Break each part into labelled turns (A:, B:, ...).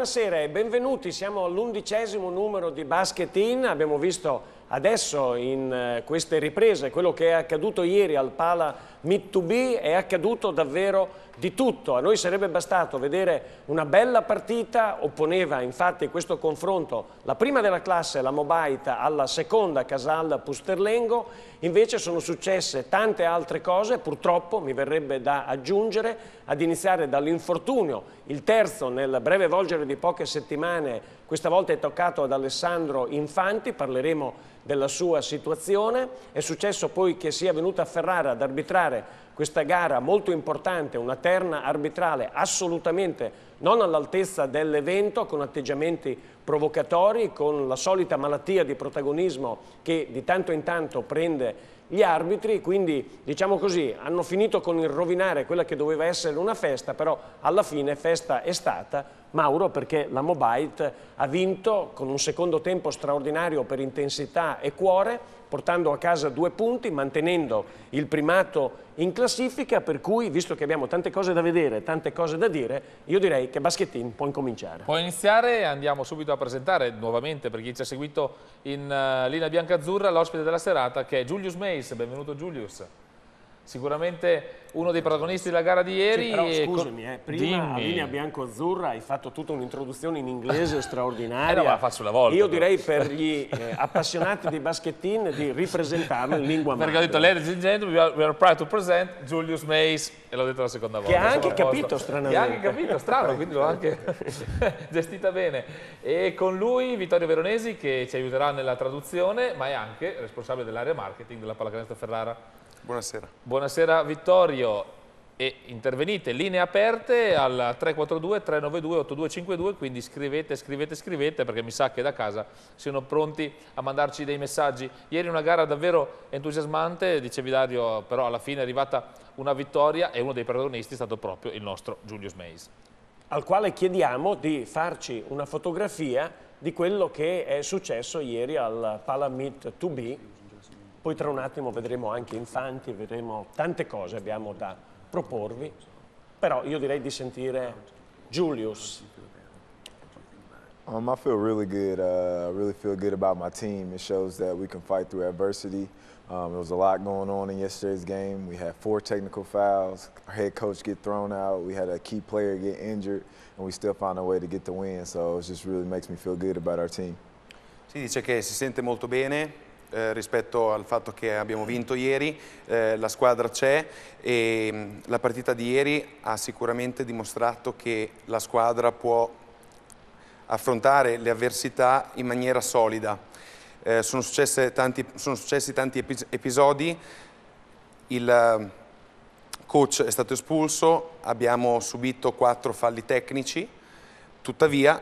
A: Buonasera e benvenuti, siamo all'undicesimo numero di Basket In, abbiamo visto Adesso in eh, queste riprese, quello che è accaduto ieri al Pala Mittubi è accaduto davvero di tutto. A noi sarebbe bastato vedere una bella partita, opponeva infatti questo confronto la prima della classe, la Mobaita, alla seconda Casal Pusterlengo, invece sono successe tante altre cose, purtroppo mi verrebbe da aggiungere, ad iniziare dall'infortunio, il terzo nel breve volgere di poche settimane questa volta è toccato ad Alessandro Infanti, parleremo della sua situazione. È successo poi che sia venuta a Ferrara ad arbitrare questa gara molto importante, una terna arbitrale assolutamente non all'altezza dell'evento, con atteggiamenti provocatori, con la solita malattia di protagonismo che di tanto in tanto prende gli arbitri quindi, diciamo così, hanno finito con il rovinare quella che doveva essere una festa, però alla fine festa è stata, Mauro, perché la Mobite ha vinto con un secondo tempo straordinario per intensità e cuore, portando a casa due punti, mantenendo il primato in classifica, per cui, visto che abbiamo tante cose da vedere, tante cose da dire, io direi che Baschettin può incominciare.
B: Può iniziare e andiamo subito a presentare nuovamente, per chi ci ha seguito in eh, linea bianca-azzurra, l'ospite della serata che è Julius Meis. Benvenuto Julius sicuramente uno dei protagonisti della gara di ieri. Sì, però scusami, eh, prima dimmi. a linea
A: bianco-azzurra hai fatto tutta un'introduzione in inglese straordinaria. Eh no, ma la faccio una volta. Io però. direi per gli eh, appassionati di baskettin di ripresentarlo in lingua madre. Perché ho detto,
B: ladies and gentlemen, we are, proud to present Julius Mays. E l'ho detto la seconda volta. Che ha anche capito, stranamente. Che ha anche capito, strano, quindi l'ho anche gestita bene. E con lui Vittorio Veronesi che ci aiuterà nella traduzione, ma è anche responsabile dell'area marketing della Pallacanestro Ferrara. Buonasera. Buonasera Vittorio e intervenite, linee aperte al 342 392 8252, quindi scrivete, scrivete, scrivete perché mi sa che da casa siano pronti a mandarci dei messaggi. Ieri una gara davvero entusiasmante, dicevi Dario, però alla fine è arrivata
A: una vittoria e uno dei protagonisti è stato proprio il nostro Julius Mays. Al quale chiediamo di farci una fotografia di quello che è successo ieri al Palamit 2B poi tra un attimo vedremo anche Infanti, vedremo tante cose abbiamo da proporvi, però io direi di sentire
C: Julius. Um, I feel really good. Uh, I really feel good about my team. It shows that we can fight through adversity. Um, there was a lot going on in yesterday's game. We had four technical fouls. Our head coach get thrown out. We had a key player get injured, and we still found a way to get the win. So it just really makes me feel good about our team.
D: Si dice che si sente molto bene, eh, rispetto al fatto che abbiamo vinto ieri, eh, la squadra c'è e mh, mm, la partita di ieri ha sicuramente dimostrato che la squadra può affrontare le avversità in maniera solida. Eh, sono, tanti, sono, successi tanti episodi, il eh, coach è stato espulso, abbiamo subito quattro falli tecnici, tuttavia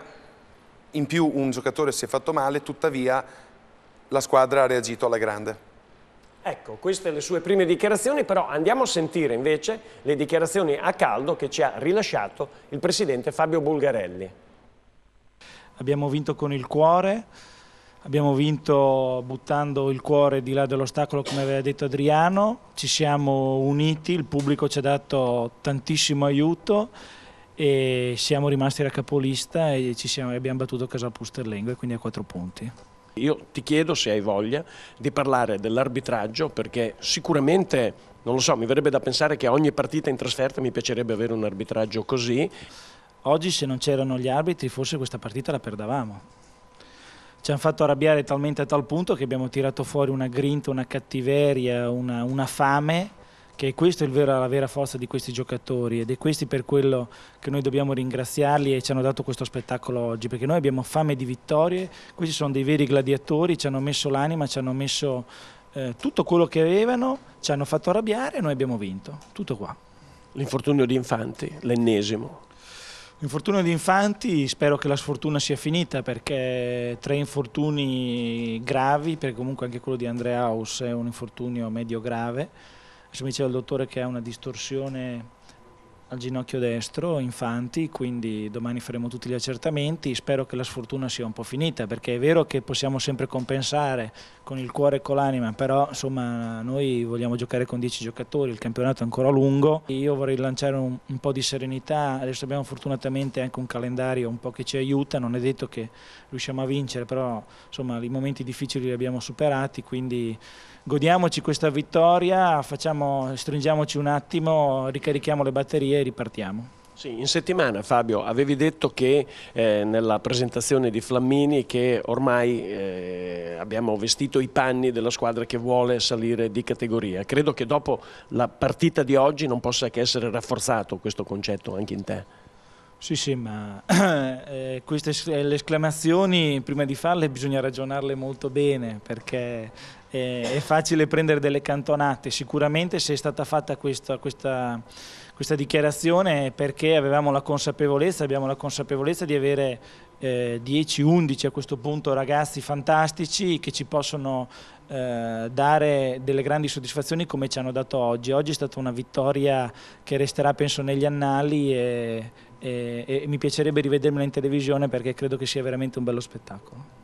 D: in più un giocatore si è fatto male, tuttavia la squadra ha reagito alla grande.
A: Ecco, queste le sue prime dichiarazioni, però andiamo a sentire invece le dichiarazioni a caldo che ci ha rilasciato il presidente Fabio Bulgarelli.
E: Abbiamo vinto con il cuore, abbiamo vinto buttando il cuore di là dell'ostacolo come aveva detto Adriano, ci siamo uniti, il pubblico ci ha dato tantissimo aiuto e siamo rimasti la capolista e, siamo, abbiamo battuto Casal Pusterlengo e quindi a quattro punti.
A: Io ti chiedo se hai voglia di parlare dell'arbitraggio perché sicuramente, non lo so, mi verrebbe da pensare che ogni partita in trasferta mi piacerebbe avere un arbitraggio così. Oggi se non
E: c'erano gli arbitri forse questa partita la perdavamo. Ci hanno fatto arrabbiare talmente a tal punto che abbiamo tirato fuori una grinta, una cattiveria, una, una fame che questa è vera, la vera forza di questi giocatori ed è questi per quello che noi dobbiamo ringraziarli e ci hanno dato questo spettacolo oggi, perché noi abbiamo fame di vittorie, questi sono dei veri gladiatori, ci hanno messo l'anima, ci hanno messo eh, tutto quello che avevano, ci hanno fatto arrabbiare e noi abbiamo vinto, tutto qua.
A: L'infortunio di Infanti, l'ennesimo.
E: L'infortunio di Infanti, spero che la sfortuna sia finita perché tre infortuni gravi, perché comunque anche quello di Andreaus è un infortunio medio grave, adesso mi diceva il dottore che ha una distorsione al ginocchio destro, infanti, quindi domani faremo tutti gli accertamenti, spero che la sfortuna sia un po' finita, perché è vero che possiamo sempre compensare con il cuore e con l'anima, però insomma noi vogliamo giocare con 10 giocatori, il campionato è ancora lungo, io vorrei lanciare un, un po' di serenità, adesso abbiamo fortunatamente anche un calendario un po' che ci aiuta, non è detto che riusciamo a vincere, però insomma i momenti difficili li abbiamo superati, quindi godiamoci questa vittoria, facciamo, stringiamoci un attimo, ricarichiamo le batterie e ripartiamo.
A: Sì, in settimana Fabio avevi detto che eh, nella presentazione di Flammini che ormai eh, abbiamo vestito i panni della squadra che vuole salire di categoria. Credo che dopo la partita di oggi non possa che essere rafforzato questo concetto anche in te.
E: Sì, sì, ma eh, queste le esclamazioni prima di farle bisogna ragionarle molto bene perché eh, è facile prendere delle cantonate, sicuramente se è stata fatta questa, questa, questa dichiarazione è perché avevamo la consapevolezza, abbiamo la consapevolezza di avere eh, 10-11 a questo punto ragazzi fantastici che ci possono eh, dare delle grandi soddisfazioni come ci hanno dato oggi. Oggi è stata una vittoria che resterà penso negli annali e, e, e mi piacerebbe rivedermela in televisione perché credo che sia veramente un bello spettacolo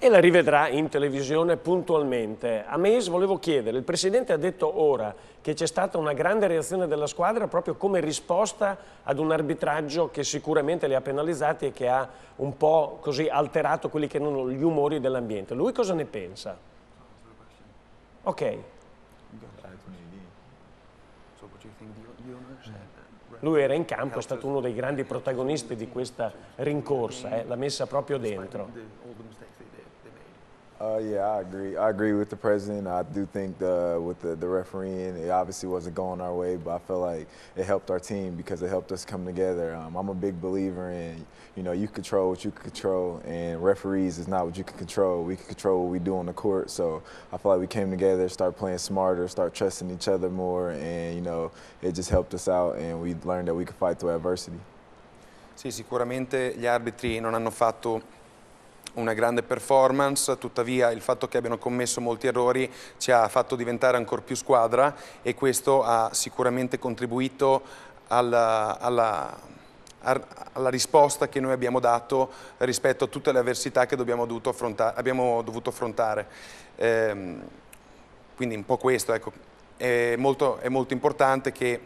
A: e la rivedrà in televisione puntualmente. A Meis volevo chiedere, il Presidente ha detto ora che c'è stata una grande reazione della squadra proprio come risposta ad un arbitraggio che sicuramente li ha penalizzati e che ha un po' così alterato quelli che erano gli umori dell'ambiente. Lui cosa ne pensa? Ok.
D: Lui era in campo, è stato uno
A: dei grandi protagonisti di questa rincorsa, eh, l'ha messa proprio dentro.
C: Uh, yeah, I agree. I agree with the president. I do think the, with the, the refereeing, it obviously wasn't going our way, but I feel like it helped our team because it helped us come together. Um, I'm a big believer in, you know, you control what you can control, and referees is not what you can control. We can control what we do on the court. So I feel like we came together, start playing smarter, start trusting each other more, and, you know, it just helped us out, and we learned that we could fight through adversity.
D: Sì, sicuramente gli arbitri non hanno fatto una grande performance, tuttavia il fatto che abbiano commesso molti errori ci ha fatto diventare ancora più squadra e questo ha sicuramente contribuito alla, alla, alla risposta che noi abbiamo dato rispetto a tutte le avversità che abbiamo dovuto affrontare. Ehm, quindi un po' questo, ecco. è, molto, è molto importante che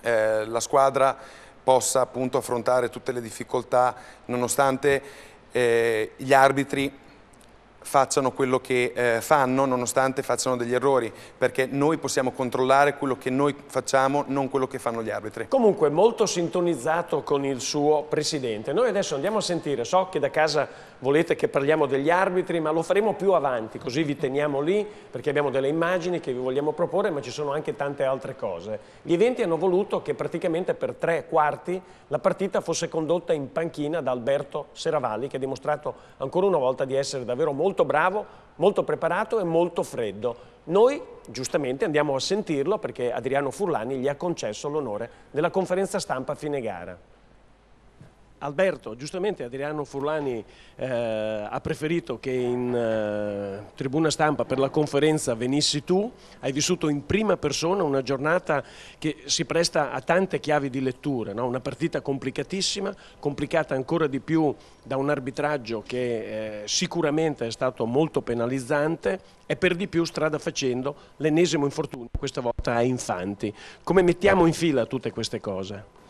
D: eh, la squadra possa appunto affrontare tutte le difficoltà nonostante eh, gli arbitri facciano quello che eh, fanno nonostante facciano degli errori perché noi possiamo controllare quello che noi facciamo non quello che fanno gli arbitri
A: comunque molto sintonizzato con il suo presidente noi adesso andiamo a sentire so che da casa volete che parliamo degli arbitri ma lo faremo più avanti così vi teniamo lì perché abbiamo delle immagini che vi vogliamo proporre ma ci sono anche tante altre cose gli eventi hanno voluto che praticamente per tre quarti la partita fosse condotta in panchina da Alberto Seravalli che ha dimostrato ancora una volta di essere davvero molto molto bravo, molto preparato e molto freddo. Noi giustamente andiamo a sentirlo perché Adriano Furlani gli ha concesso l'onore della conferenza stampa a fine gara. Alberto, giustamente Adriano Furlani eh, ha preferito che in eh, tribuna stampa per la conferenza venissi tu, hai vissuto in prima persona una giornata che si presta a tante chiavi di lettura, no? una partita complicatissima, complicata ancora di più da un arbitraggio che eh, sicuramente è stato molto penalizzante e per di più strada facendo l'ennesimo infortunio, questa
F: volta a Infanti. Come mettiamo in fila tutte queste cose?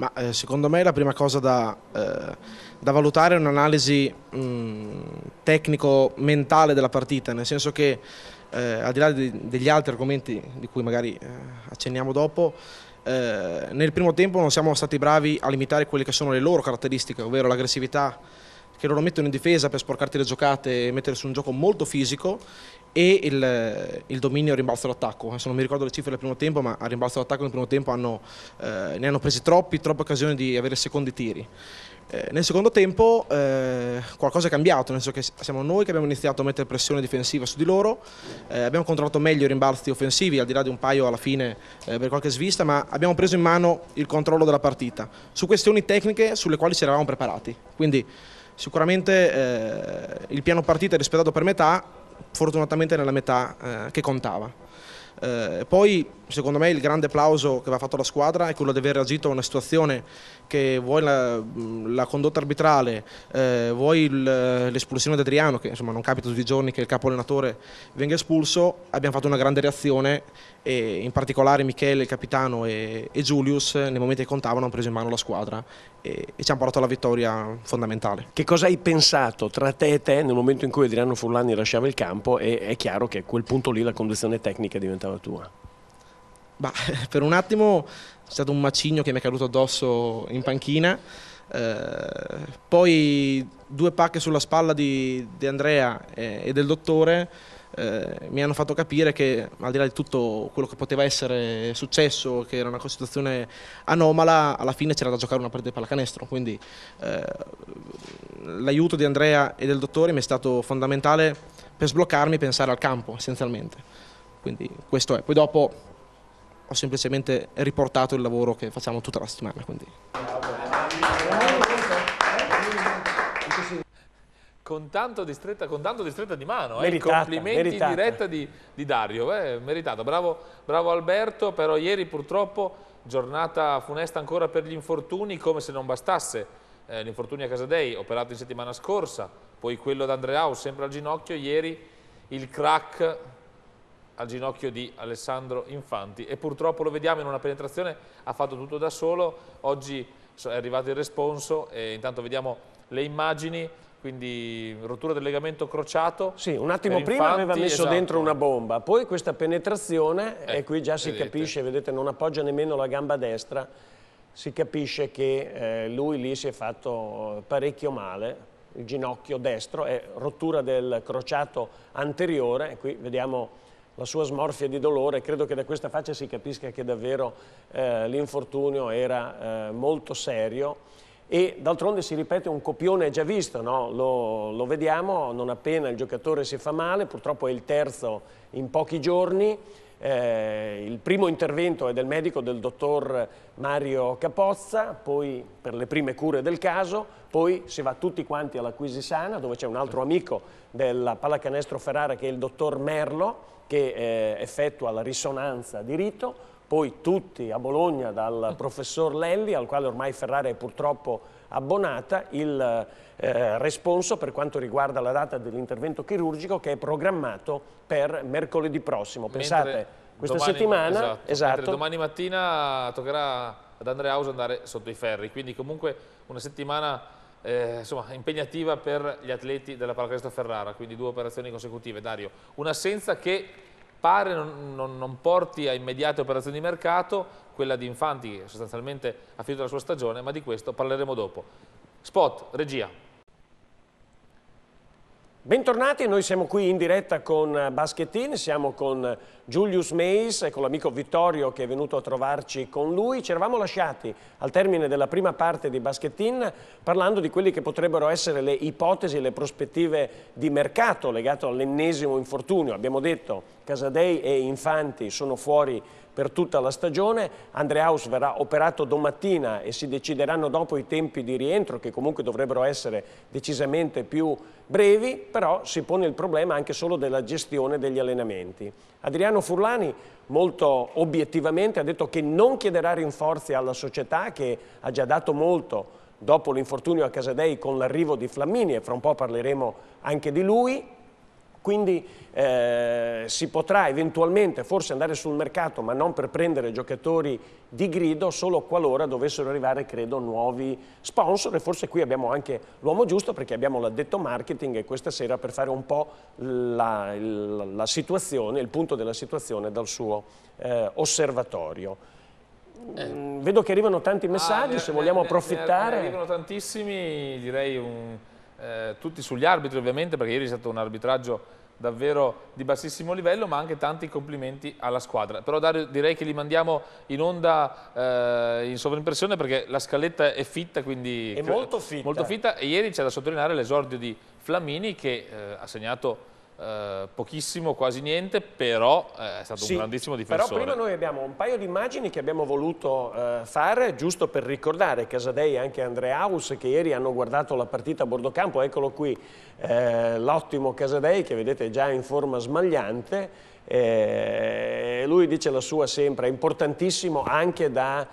F: Ma eh, secondo me la prima cosa da, eh, da valutare è un'analisi mm, tecnico-mentale della partita, nel senso che eh, al di là di, degli altri argomenti di cui magari eh, accenniamo dopo, eh, nel primo tempo non siamo stati bravi a limitare quelle che sono le loro caratteristiche, ovvero l'aggressività che loro mettono in difesa per sporcarti le giocate e mettere su un gioco molto fisico e il, il dominio rimbalzo d'attacco. Adesso non mi ricordo le cifre del primo tempo, ma a rimbalzo d'attacco nel primo tempo hanno, eh, ne hanno presi troppi, troppe occasioni di avere secondi tiri. Eh, nel secondo tempo eh, qualcosa è cambiato, nel senso che siamo noi che abbiamo iniziato a mettere pressione difensiva su di loro, eh, abbiamo controllato meglio i rimbalzi offensivi, al di là di un paio alla fine eh, per qualche svista, ma abbiamo preso in mano il controllo della partita su questioni tecniche sulle quali ci eravamo preparati. Quindi sicuramente eh, il piano partita è rispettato per metà, fortunatamente nella metà eh, che contava. Eh, poi secondo me il grande applauso che va fatto alla squadra è quello di aver reagito a una situazione che vuoi la, la condotta arbitrale, eh, vuoi eh, l'espulsione di Adriano, che insomma non capita tutti i giorni che il capo allenatore venga espulso, abbiamo fatto una grande reazione e in particolare Michele, il capitano e, e Julius nei momenti che contavano hanno preso in mano la squadra e, e ci hanno portato alla vittoria fondamentale. Che cosa hai pensato tra te e te nel momento in cui
A: Adriano Furlani lasciava il campo e è chiaro che a quel punto lì la condizione tecnica diventava tua?
F: Bah, per un attimo è stato un macigno che mi è caduto addosso in panchina, eh, poi due pacche sulla spalla di, di Andrea e, e, del dottore eh, mi hanno fatto capire che al di là di tutto quello che poteva essere successo, che era una situazione anomala, alla fine c'era da giocare una partita di pallacanestro, quindi eh, l'aiuto di Andrea e del dottore mi è stato fondamentale per sbloccarmi e pensare al campo essenzialmente. Quindi questo è. Poi dopo ho semplicemente riportato il lavoro che facciamo tutta la settimana. Quindi.
B: Con tanto, di stretta, con tanto di stretta di mano, eh, meritata, complimenti meritata. in diretta di, di Dario, eh, meritato, bravo, bravo Alberto, però ieri purtroppo giornata funesta ancora per gli infortuni, come se non bastasse eh, l'infortunio a Casadei, operato in settimana scorsa, poi quello ad sempre al ginocchio, ieri il crack al ginocchio di Alessandro Infanti e purtroppo lo vediamo in una penetrazione, ha fatto tutto da solo, oggi è arrivato il responso e intanto vediamo le immagini, quindi rottura del legamento
A: crociato. Sì, un attimo prima Infanti, aveva messo esatto. dentro una bomba, poi questa penetrazione, eh, e qui già si vedete. capisce, vedete non appoggia nemmeno la gamba destra, si capisce che eh, lui lì si è fatto parecchio male, il ginocchio destro, è rottura del crociato anteriore, qui vediamo la sua smorfia di dolore, credo che da questa faccia si capisca che davvero eh, l'infortunio era eh, molto serio e d'altronde si ripete un copione già visto, no? lo, lo, vediamo non appena il giocatore si fa male, purtroppo è il terzo in pochi giorni, eh, il primo intervento è del medico, del dottor Mario Capozza, poi per le prime cure del caso, poi si va tutti quanti alla Quisisana dove c'è un altro amico della pallacanestro Ferrara che è il dottor Merlo, che eh, effettua la risonanza di rito, poi tutti a Bologna dal mm. professor Lelli, al quale ormai Ferrari è purtroppo abbonata, il eh, responso per quanto riguarda la data dell'intervento chirurgico che è programmato per mercoledì prossimo. Pensate, mentre questa domani, settimana... Esatto, esatto.
B: domani mattina toccherà ad Andrea House andare sotto i ferri, quindi comunque una settimana eh, insomma, impegnativa per gli atleti della Pallacanestro Ferrara, quindi due operazioni consecutive. Dario, un'assenza che pare non, non, non, porti a immediate operazioni di mercato, quella di Infanti che sostanzialmente ha finito la sua stagione, ma di questo parleremo
A: dopo. Spot, regia. Bentornati, noi siamo qui in diretta con eh, Baschettin, siamo con eh, Julius Mays e con l'amico Vittorio che è venuto a trovarci con lui. Ci eravamo lasciati al termine della prima parte di Baschettin parlando di quelle che potrebbero essere le ipotesi e le prospettive di mercato legato all'ennesimo infortunio. Abbiamo detto Casadei e Infanti sono fuori per tutta la stagione. Andreaus verrà operato domattina e si decideranno dopo i tempi di rientro che comunque dovrebbero essere decisamente più brevi, però si pone il problema anche solo della gestione degli allenamenti. Adriano Furlani molto obiettivamente ha detto che non chiederà rinforzi alla società che ha già dato molto dopo l'infortunio a Casadei con l'arrivo di Flammini e fra un po' parleremo anche di lui quindi eh, si potrà eventualmente forse andare sul mercato, ma non per prendere giocatori di grido, solo qualora dovessero arrivare, credo, nuovi sponsor. E forse qui abbiamo anche l'uomo giusto perché abbiamo l'addetto marketing e questa sera per fare un po' la, la, la situazione, il punto della situazione dal suo eh, osservatorio. Eh. Mm, vedo che arrivano tanti messaggi, ah, ne, se vogliamo ne, approfittare. Ne, arrivano
B: tantissimi, direi un eh, tutti sugli arbitri ovviamente, perché ieri è stato un arbitraggio davvero di bassissimo livello, ma anche tanti complimenti alla squadra. Però Dario, direi che li mandiamo in onda eh, in sovrimpressione perché la scaletta è fitta, quindi... È molto fitta. Molto fitta e ieri c'è da sottolineare l'esordio di Flamini che eh, ha segnato eh, pochissimo, quasi niente, però eh, è stato sì, un grandissimo difensore. Però prima noi
A: abbiamo un paio di immagini che abbiamo voluto eh, fare, giusto per ricordare Casadei e anche Andreaus che ieri hanno guardato la partita a bordo campo, eccolo qui eh, l'ottimo Casadei che vedete già in forma smagliante, lui dice la sua sempre, importantissimo anche da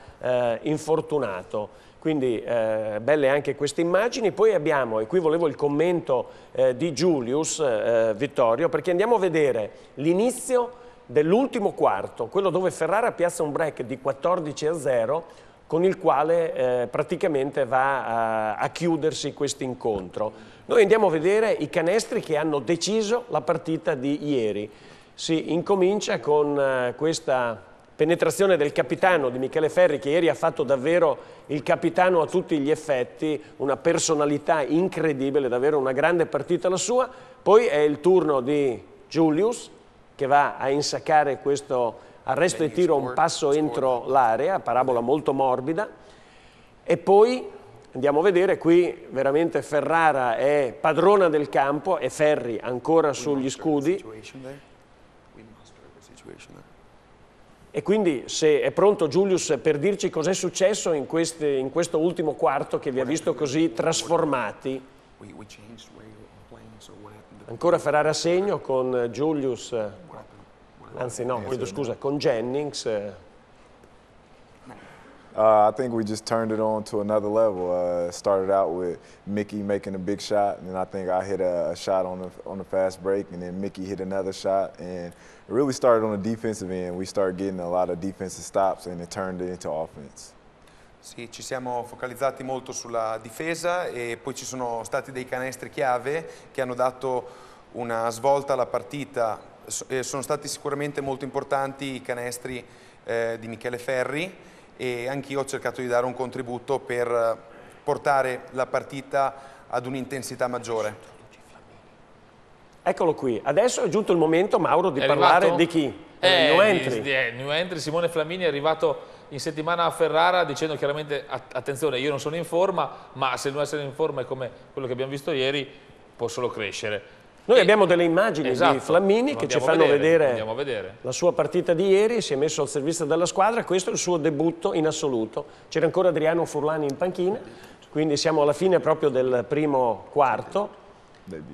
A: infortunato. Quindi eh, belle anche queste immagini. Poi abbiamo, e qui volevo il commento eh, di Julius eh, Vittorio, perché andiamo a vedere l'inizio dell'ultimo quarto, quello dove Ferrara piazza un break di 14 a 0, con il quale eh, praticamente va a, a chiudersi questo incontro. Noi andiamo a vedere i canestri che hanno deciso la partita di ieri. Si incomincia con eh, questa Penetrazione del capitano di Michele Ferri che ieri ha fatto davvero il capitano a tutti gli effetti, una personalità incredibile, davvero una grande partita la sua. Poi è il turno di Julius che va a insaccare questo arresto e tiro un passo entro l'area, parabola molto morbida. E poi andiamo a vedere, qui veramente Ferrara è padrona del campo e Ferri ancora sugli scudi. E quindi se è pronto Julius per dirci cos'è successo in, queste, in, questo ultimo quarto che vi ha visto così trasformati. Ancora Ferrara a segno con Julius, anzi no, chiedo scusa, con Jennings. Eh.
C: Uh, I think we just turned it on to another level. Uh, started out with Mickey making a big shot, and I think I hit a, a shot on the, on the fast break, and then Mickey hit another shot, and it really started on the defensive end. We started getting a lot of defensive stops and it turned it into offense.
D: Sì, ci siamo focalizzati molto sulla difesa e poi ci sono stati dei canestri chiave che hanno dato una svolta alla partita. Eh, sono stati sicuramente molto importanti i canestri eh, di Michele Ferri e anch'io ho cercato di dare un contributo per portare la partita ad un'intensità maggiore. Eccolo qui, adesso è giunto il momento, Mauro, di è parlare arrivato? di chi? Eh, eh new entry. Di,
B: eh, new entry. Simone Flamini è arrivato in settimana a Ferrara dicendo chiaramente attenzione io non sono in forma ma se non essere in forma è come quello che abbiamo visto ieri può solo crescere. Noi abbiamo
A: delle immagini esatto, di Flamini che ci fanno vedere, vedere, vedere, la sua partita di ieri, si è messo al servizio della squadra, questo è il suo debutto in assoluto. C'era ancora Adriano Furlani in panchina, quindi siamo alla fine proprio del primo quarto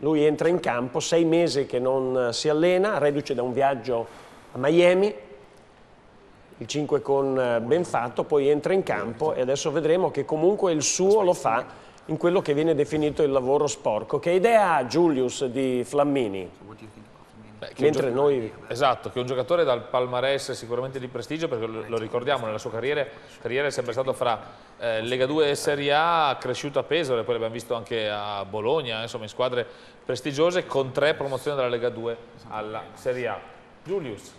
A: lui entra in campo, sei mesi che non eh, si allena, reduce da un viaggio a Miami, il 5 con eh, ben fatto, poi entra in campo e adesso vedremo che comunque il suo lo fa in quello che viene definito il lavoro sporco. Che idea ha Julius di Flammini? Beh, Mentre noi...
B: Esatto, che un giocatore dal palmarès sicuramente di prestigio, perché lo, lo ricordiamo, nella sua carriera, carriera, è sempre stato fra eh, Lega 2 e Serie A, cresciuto a Pesaro, e poi l'abbiamo visto anche a Bologna, insomma in squadre prestigiose, con tre promozioni dalla Lega 2 alla Serie A. Julius.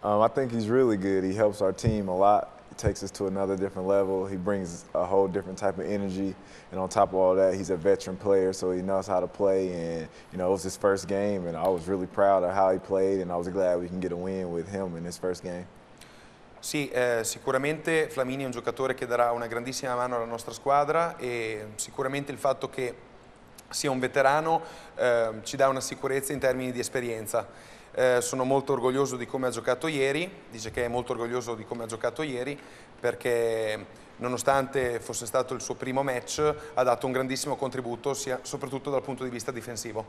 C: Um, I think he's really good. He helps our team a lot takes us to another different level. He brings a whole different type of energy, and on top of all that, he's a veteran player, so he knows how to play. And you know, it was his first game, and I was really proud of how he played, and I was glad we can get a win with him in his first game.
D: Sì, eh, sicuramente Flamini è un giocatore che darà una grandissima mano alla nostra squadra e sicuramente il fatto che sia un veterano eh, ci dà una sicurezza in termini di esperienza. Eh, sono molto orgoglioso di come ha giocato ieri, dice che è molto orgoglioso di come ha giocato ieri perché nonostante fosse stato il suo primo match ha dato un grandissimo contributo sia, soprattutto dal punto di vista difensivo.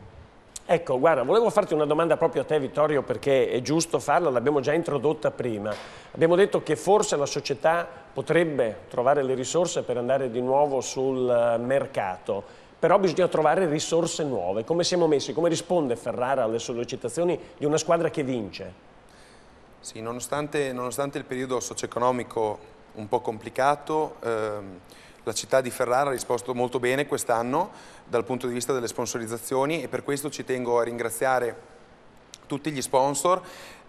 A: Ecco, guarda, volevo farti una domanda proprio a te Vittorio perché è giusto farla, l'abbiamo già introdotta prima. Abbiamo detto che forse la società potrebbe trovare le risorse per andare di nuovo sul mercato però bisogna trovare risorse nuove. Come siamo messi? Come risponde Ferrara alle
D: sollecitazioni
A: di una squadra che
D: vince? Sì, nonostante, nonostante il periodo socio-economico un po' complicato, ehm, la città di Ferrara ha risposto molto bene quest'anno dal punto di vista delle sponsorizzazioni e per questo ci tengo a ringraziare tutti gli sponsor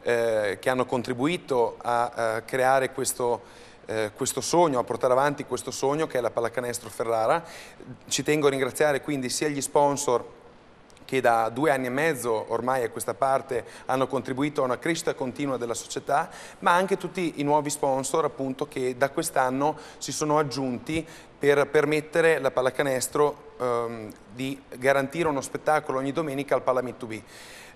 D: eh, che hanno contribuito a, a creare questo eh, questo sogno, a portare avanti questo sogno che è la Pallacanestro Ferrara. Ci tengo a ringraziare quindi sia gli sponsor che da due anni e mezzo ormai a questa parte hanno contribuito a una crescita continua della società, ma anche tutti i nuovi sponsor appunto che da quest'anno si sono aggiunti per permettere alla pallacanestro ehm, di garantire uno spettacolo ogni domenica al Palamit2B.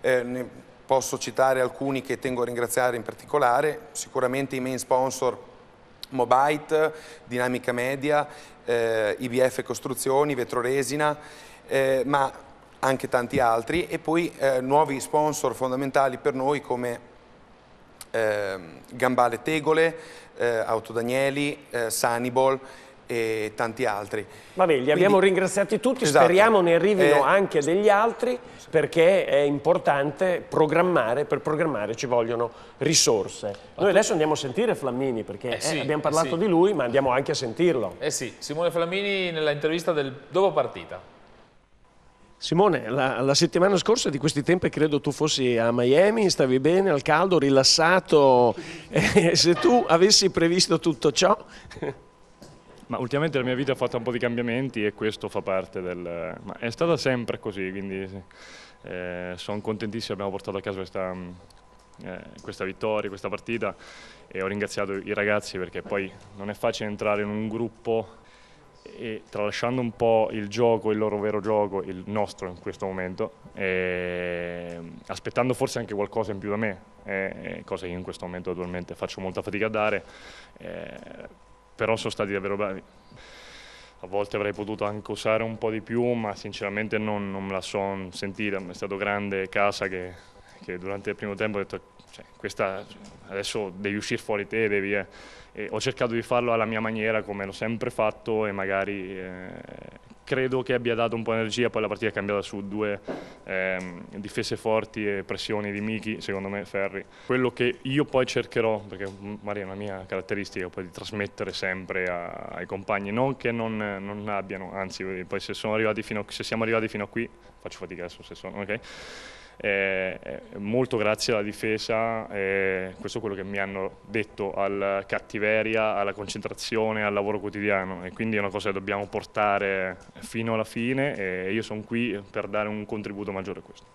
D: Eh, posso citare alcuni che tengo a ringraziare in particolare, sicuramente i main sponsor Mobite, Dinamica Media, eh, IBF Costruzioni, Vetroresina, eh, ma anche tanti altri e poi eh, nuovi sponsor fondamentali per noi come ehm, Gambale Tegole, eh, Autodanieli, eh, Sanibol e tanti altri. Vabbè, li abbiamo
A: ringraziati tutti, esatto. speriamo ne arrivino eh,
D: anche degli altri perché è
A: importante programmare, per programmare ci vogliono risorse. Noi adesso andiamo a sentire Flammini perché eh, eh sì, eh, abbiamo parlato sì. di lui ma andiamo anche a sentirlo.
B: Eh sì, Simone Flammini nella intervista del dopo partita.
A: Simone, la, la, settimana scorsa di questi tempi credo tu fossi a Miami, stavi bene, al caldo, rilassato. se tu
G: avessi previsto tutto ciò... Ma ultimamente la mia vita ha fatto un po' di cambiamenti e questo fa parte del... Ma è stata sempre così, quindi eh, sono contentissimo, abbiamo portato a casa questa, mm, eh, questa vittoria, questa partita e ho ringraziato i ragazzi perché poi non è facile entrare in un gruppo e tralasciando un po' il gioco, il loro vero gioco, il nostro in questo momento, ehm, aspettando forse anche qualcosa in più da me, eh, cosa che in questo momento attualmente faccio molta fatica a dare, eh, però sono stati davvero bravi. A volte avrei potuto anche usare un po' di più, ma sinceramente non, non me la sono sentita. È stato grande Casa che, che, durante il primo tempo ha detto cioè, questa, adesso devi uscire fuori te, devi... Eh. ho cercato di farlo alla mia maniera, come l'ho sempre fatto, e magari eh, credo che abbia dato un po' energia, poi la partita è cambiata su due ehm, difese forti e pressioni di Miki, secondo me Ferri. Quello che io poi cercherò, perché Maria è una mia caratteristica, poi di trasmettere sempre a, ai compagni, non che non, non abbiano, anzi poi se, arrivati a, se siamo arrivati fino a qui, faccio fatica adesso se sono, ok? Eh, eh, molto grazie alla difesa, eh, questo è quello che mi hanno detto, alla cattiveria, alla concentrazione, al lavoro quotidiano e quindi è una cosa che dobbiamo portare fino alla fine e io sono qui per dare un contributo maggiore a questo.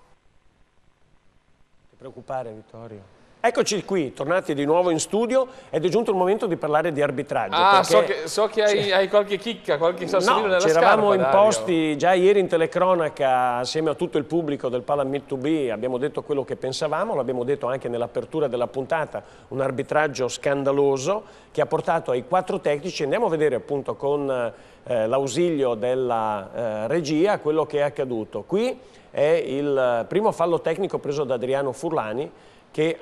A: Ti preoccupare Vittorio?
G: Eccoci qui, tornati di nuovo in studio
A: ed è giunto il momento di parlare di arbitraggio. Ah, so che, so che hai, hai, qualche chicca, qualche sassolino no, nella scarpa. No, c'eravamo imposti già ieri in telecronaca assieme a tutto il pubblico del Pala Meet to Be, abbiamo detto quello che pensavamo, l'abbiamo detto anche nell'apertura della puntata, un arbitraggio scandaloso che ha portato ai quattro tecnici, andiamo a vedere appunto con eh, l'ausilio della eh, regia quello che è accaduto. Qui è il primo fallo tecnico preso da Adriano Furlani che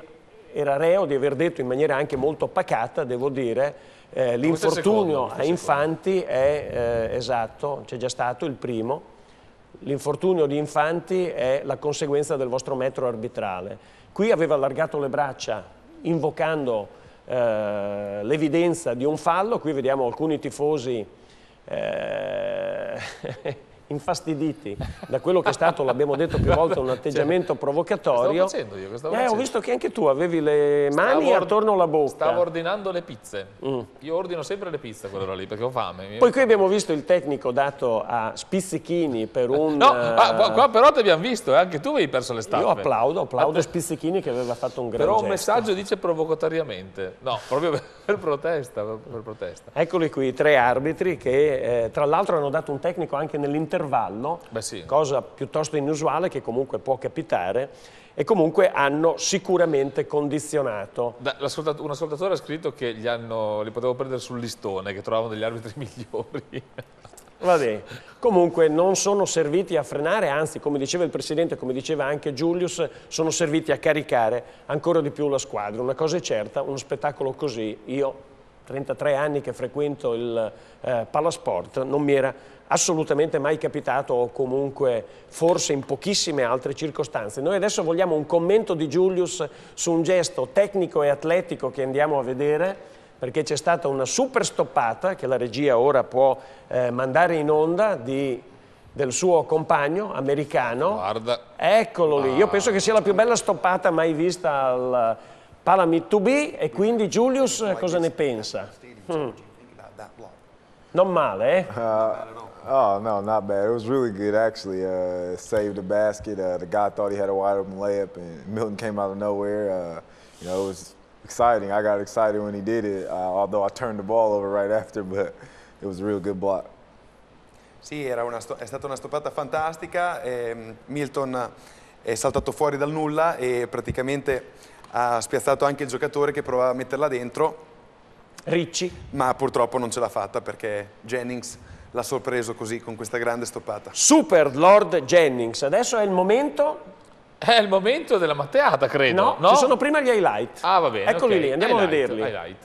A: era reo di aver detto in maniera anche molto pacata, devo dire, eh, l'infortunio a Infanti è eh, esatto, c'è già stato il primo, l'infortunio di Infanti è la conseguenza del vostro metro arbitrale. Qui aveva allargato le braccia invocando eh, l'evidenza di un fallo, qui vediamo alcuni tifosi eh, infastiditi da quello che è stato, l'abbiamo detto più volte, un cioè, atteggiamento provocatorio.
B: Stavo io, stavo eh, ho visto
A: che anche tu avevi le mani stavo attorno alla bocca. Stavo
B: ordinando le pizze. Mm. Io ordino sempre le pizze a lì perché ho fame. Poi qui
A: abbiamo visto il tecnico dato a Spizzichini per un... No, uh... Eh, qua
B: però ti abbiamo visto, eh? anche tu avevi perso le stampe. Io applaudo, applaudo ah,
A: Spizzichini che aveva fatto un gran Però un messaggio
B: dice provocatoriamente. No, proprio per protesta, per protesta.
A: Eccoli qui, tre arbitri che eh, tra l'altro hanno dato un tecnico anche nell'intervento intervallo, Beh, sì. cosa piuttosto inusuale che comunque può capitare e comunque hanno sicuramente condizionato. Da, un ascoltatore ha scritto
B: che li, hanno, li potevo prendere sul listone, che trovavano degli arbitri migliori.
A: Va bene, comunque non sono serviti a frenare, anzi come diceva il Presidente, come diceva anche Julius, sono serviti a caricare ancora di più la squadra. Una cosa è certa, uno spettacolo così io 33 anni che frequento il eh, Palasport, non mi era assolutamente mai capitato o comunque forse in pochissime altre circostanze. Noi adesso vogliamo un commento di Julius su un gesto tecnico e atletico che andiamo a vedere perché c'è stata una super stoppata che la regia ora può eh, mandare in onda di, del suo compagno americano. Guarda. Eccolo lì, io penso che sia la più bella stoppata mai vista al Parlami 2B e quindi Julius cosa ne pensa? Mm.
C: Non male, eh? Uh, oh, no, not bad. It was really good, actually. Uh, saved the basket. Uh, the guy thought he had a wide open layup, and Milton came out of nowhere. Uh, you know, it was exciting. I got excited when he did it, uh, although I turned the ball over right after, but it was a real good block.
D: Sì, è stata una stoppata fantastica. Eh,
C: Milton è saltato
D: fuori dal nulla e praticamente ha spiazzato anche il giocatore che provava a metterla dentro. Ricci. Ma purtroppo non ce l'ha fatta perché Jennings l'ha sorpreso così con questa grande stoppata. Super Lord Jennings, adesso è il momento... È
A: il momento della matteata, credo. No, no? ci sono prima gli highlight. Ah, va bene. Eccoli okay. lì, andiamo highlight, a vederli. Highlight.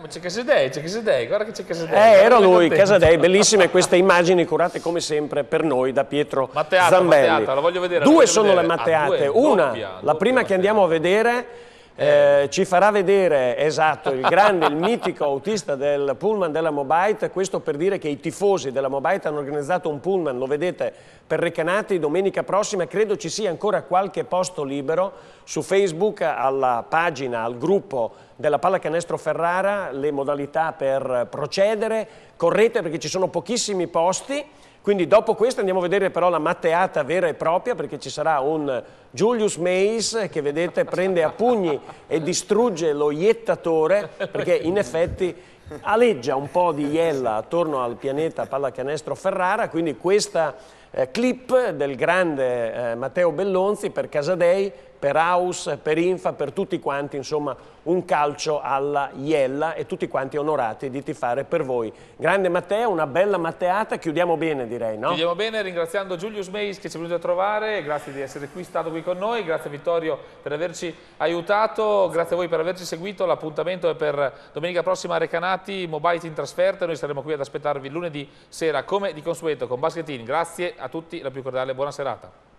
B: ma c'è Casadei, c'è Casadei, guarda che c'è Casadei. Eh, era lui, Casadei,
A: bellissime queste immagini curate come sempre per noi da Pietro matteata, Zambelli. Matteata, la voglio vedere. Due voglio sono vedere. le ah, matteate, ah, due, una, doppia, la prima matteata. che andiamo a vedere eh, ci farà vedere, esatto, il grande, il mitico autista del pullman della Mobite, questo per dire che i tifosi della Mobite hanno organizzato un pullman, lo vedete, per Recanati domenica prossima, credo ci sia ancora qualche posto libero su Facebook, alla pagina, al gruppo della Pallacanestro Ferrara, le modalità per procedere, correte perché ci sono pochissimi posti, quindi dopo questo andiamo a vedere però la matteata vera e propria perché ci sarà un Julius Meis che vedete prende a pugni e distrugge lo iettatore perché in effetti aleggia un po' di iella attorno al pianeta pallacanestro Ferrara, quindi questa eh, clip del grande eh, Matteo Bellonzi per Casadei per Aus, per Infa, per tutti quanti, insomma un calcio alla Iella e tutti quanti onorati di tifare per voi. Grande Matteo, una bella matteata, chiudiamo bene direi, no? Chiudiamo
B: bene ringraziando Julius Meis che ci è venuto a trovare, grazie di essere qui, stato qui con noi, grazie Vittorio per averci aiutato, grazie a voi per averci seguito, l'appuntamento è per domenica prossima a Recanati, Mobile in trasferta, noi saremo qui ad aspettarvi lunedì sera come di consueto con Basketini, grazie a tutti, la più cordiale buona serata.